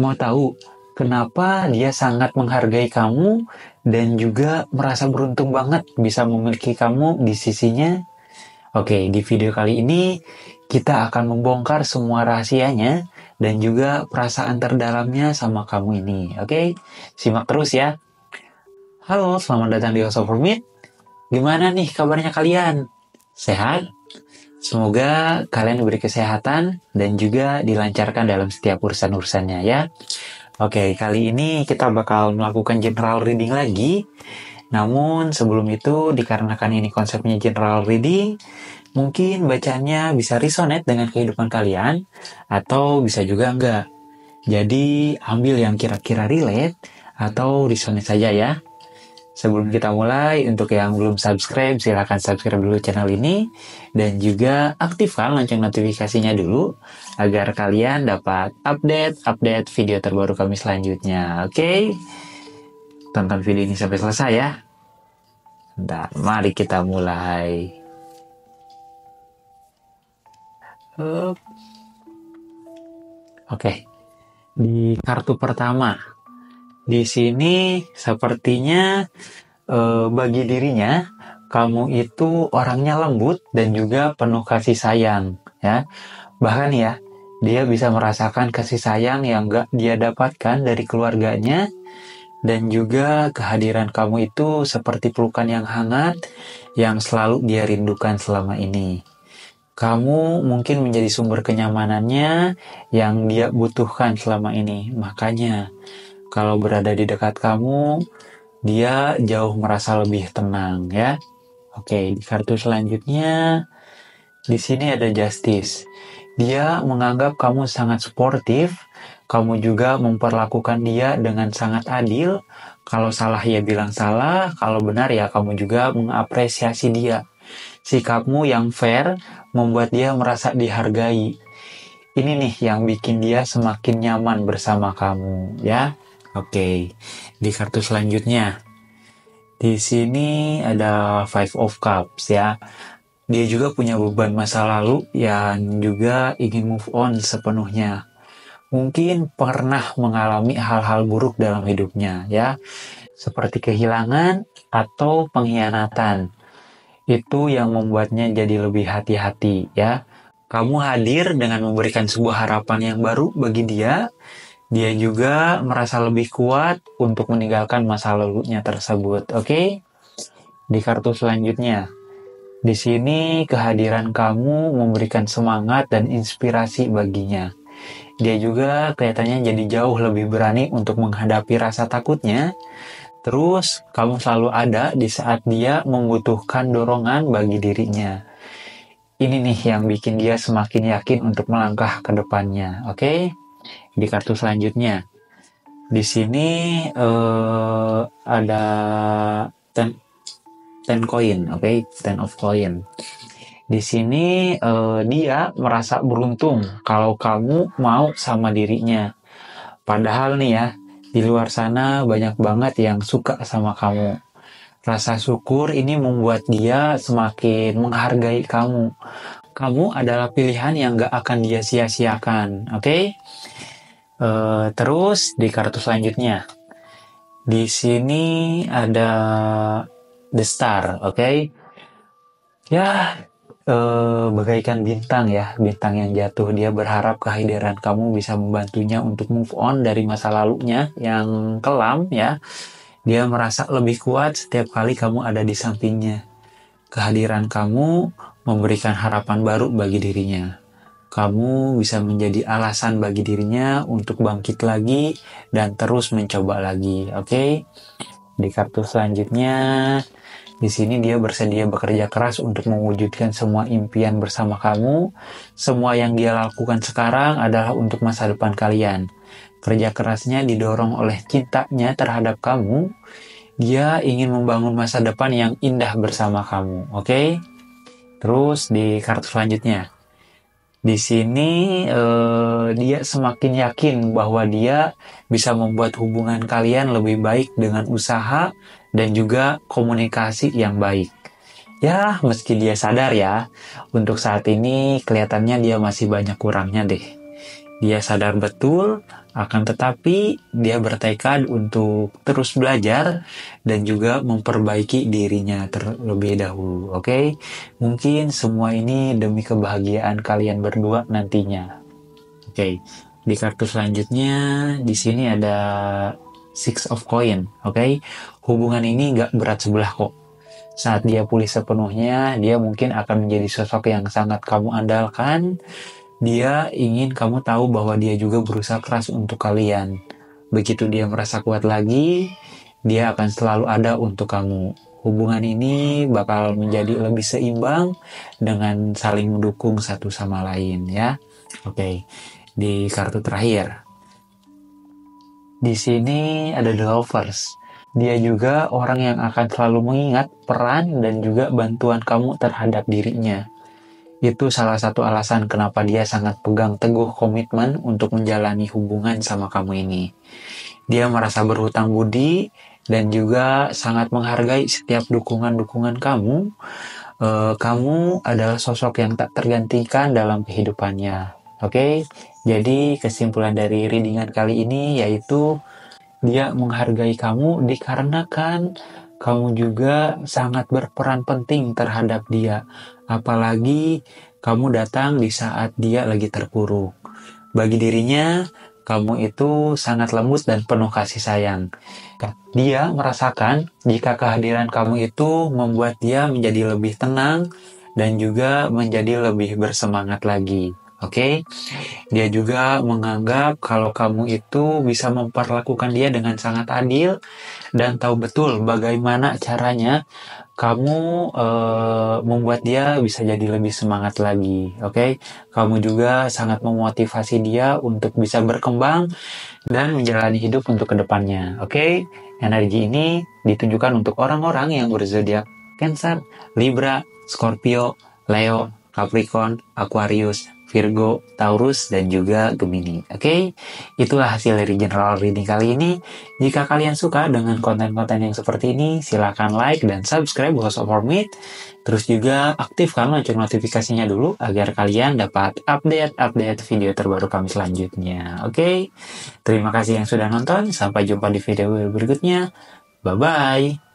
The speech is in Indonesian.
mau tahu kenapa dia sangat menghargai kamu dan juga merasa beruntung banget bisa memiliki kamu di sisinya? Oke, di video kali ini kita akan membongkar semua rahasianya dan juga perasaan terdalamnya sama kamu ini. Oke, simak terus ya. Halo, selamat datang di House of Gimana nih kabarnya kalian? Sehat? Semoga kalian diberi kesehatan dan juga dilancarkan dalam setiap urusan-urusannya ya. Oke, kali ini kita bakal melakukan general reading lagi. Namun sebelum itu dikarenakan ini konsepnya general reading, mungkin bacanya bisa resonate dengan kehidupan kalian atau bisa juga enggak. Jadi ambil yang kira-kira relate atau resonate saja ya. Sebelum hmm. kita mulai, untuk yang belum subscribe, silahkan subscribe dulu channel ini dan juga aktifkan lonceng notifikasinya dulu agar kalian dapat update-update video terbaru kami selanjutnya. Oke, okay? tonton video ini sampai selesai ya. Dan mari kita mulai. Oke, okay. di kartu pertama di sini sepertinya e, bagi dirinya kamu itu orangnya lembut dan juga penuh kasih sayang ya. Bahkan ya, dia bisa merasakan kasih sayang yang gak dia dapatkan dari keluarganya dan juga kehadiran kamu itu seperti pelukan yang hangat yang selalu dia rindukan selama ini. Kamu mungkin menjadi sumber kenyamanannya yang dia butuhkan selama ini. Makanya, kalau berada di dekat kamu, dia jauh merasa lebih tenang ya. Oke, di kartu selanjutnya di sini ada justice. Dia menganggap kamu sangat suportif, kamu juga memperlakukan dia dengan sangat adil. Kalau salah ya bilang salah, kalau benar ya kamu juga mengapresiasi dia. Sikapmu yang fair membuat dia merasa dihargai. Ini nih yang bikin dia semakin nyaman bersama kamu, ya. Oke, di kartu selanjutnya. Di sini ada Five of Cups ya. Dia juga punya beban masa lalu yang juga ingin move on sepenuhnya. Mungkin pernah mengalami hal-hal buruk dalam hidupnya ya. Seperti kehilangan atau pengkhianatan. Itu yang membuatnya jadi lebih hati-hati ya. Kamu hadir dengan memberikan sebuah harapan yang baru bagi dia dia juga merasa lebih kuat untuk meninggalkan masa lalunya tersebut. Oke, okay? di kartu selanjutnya, di sini kehadiran kamu memberikan semangat dan inspirasi baginya. Dia juga kelihatannya jadi jauh lebih berani untuk menghadapi rasa takutnya. Terus, kamu selalu ada di saat dia membutuhkan dorongan bagi dirinya. Ini nih yang bikin dia semakin yakin untuk melangkah ke depannya. Oke. Okay? di kartu selanjutnya. Di sini uh, ada ten, ten coin, oke, okay? ten of coin. Di sini uh, dia merasa beruntung kalau kamu mau sama dirinya. Padahal nih ya, di luar sana banyak banget yang suka sama kamu. Rasa syukur ini membuat dia semakin menghargai kamu kamu adalah pilihan yang gak akan dia sia-siakan. Oke, okay? uh, eh, terus di kartu selanjutnya, di sini ada the star. Oke, okay? ya, uh, bagaikan bintang, ya, bintang yang jatuh. Dia berharap kehadiran kamu bisa membantunya untuk move on dari masa lalunya yang kelam, ya. Dia merasa lebih kuat setiap kali kamu ada di sampingnya. Kehadiran kamu memberikan harapan baru bagi dirinya. Kamu bisa menjadi alasan bagi dirinya untuk bangkit lagi dan terus mencoba lagi. Oke, okay? di kartu selanjutnya, di sini dia bersedia bekerja keras untuk mewujudkan semua impian bersama kamu. Semua yang dia lakukan sekarang adalah untuk masa depan kalian. Kerja kerasnya didorong oleh cintanya terhadap kamu. Dia ingin membangun masa depan yang indah bersama kamu. Oke. Okay? Terus di kartu selanjutnya, di sini eh, dia semakin yakin bahwa dia bisa membuat hubungan kalian lebih baik dengan usaha dan juga komunikasi yang baik. Ya, meski dia sadar ya, untuk saat ini kelihatannya dia masih banyak kurangnya deh. Dia sadar betul, akan tetapi dia bertekad untuk terus belajar dan juga memperbaiki dirinya terlebih dahulu. Oke, okay? mungkin semua ini demi kebahagiaan kalian berdua nantinya. Oke, okay. di kartu selanjutnya di sini ada Six of Coin. Oke, okay? hubungan ini nggak berat sebelah kok saat dia pulih sepenuhnya, dia mungkin akan menjadi sosok yang sangat kamu andalkan dia ingin kamu tahu bahwa dia juga berusaha keras untuk kalian. Begitu dia merasa kuat lagi, dia akan selalu ada untuk kamu. Hubungan ini bakal menjadi lebih seimbang dengan saling mendukung satu sama lain ya. Oke. Okay. Di kartu terakhir. Di sini ada the lovers. Dia juga orang yang akan selalu mengingat peran dan juga bantuan kamu terhadap dirinya. Itu salah satu alasan kenapa dia sangat pegang teguh komitmen untuk menjalani hubungan sama kamu ini. Dia merasa berhutang budi dan juga sangat menghargai setiap dukungan-dukungan kamu. E, kamu adalah sosok yang tak tergantikan dalam kehidupannya. Oke, jadi kesimpulan dari readingan kali ini yaitu dia menghargai kamu dikarenakan kamu juga sangat berperan penting terhadap dia, apalagi kamu datang di saat dia lagi terpuruk. Bagi dirinya, kamu itu sangat lembut dan penuh kasih sayang. Dia merasakan jika kehadiran kamu itu membuat dia menjadi lebih tenang dan juga menjadi lebih bersemangat lagi. Oke, okay? dia juga menganggap kalau kamu itu bisa memperlakukan dia dengan sangat adil dan tahu betul bagaimana caranya kamu uh, membuat dia bisa jadi lebih semangat lagi. Oke, okay? kamu juga sangat memotivasi dia untuk bisa berkembang dan menjalani hidup untuk kedepannya. Oke, okay? energi ini ditunjukkan untuk orang-orang yang berzodiak Cancer, Libra, Scorpio, Leo, Capricorn, Aquarius, Virgo, Taurus, dan juga Gemini. Oke, okay? itulah hasil dari general reading kali ini. Jika kalian suka dengan konten-konten yang seperti ini, silahkan like dan subscribe House of Meet. Terus juga aktifkan lonceng notifikasinya dulu agar kalian dapat update-update video terbaru kami selanjutnya. Oke, okay? terima kasih yang sudah nonton. Sampai jumpa di video berikutnya. Bye-bye.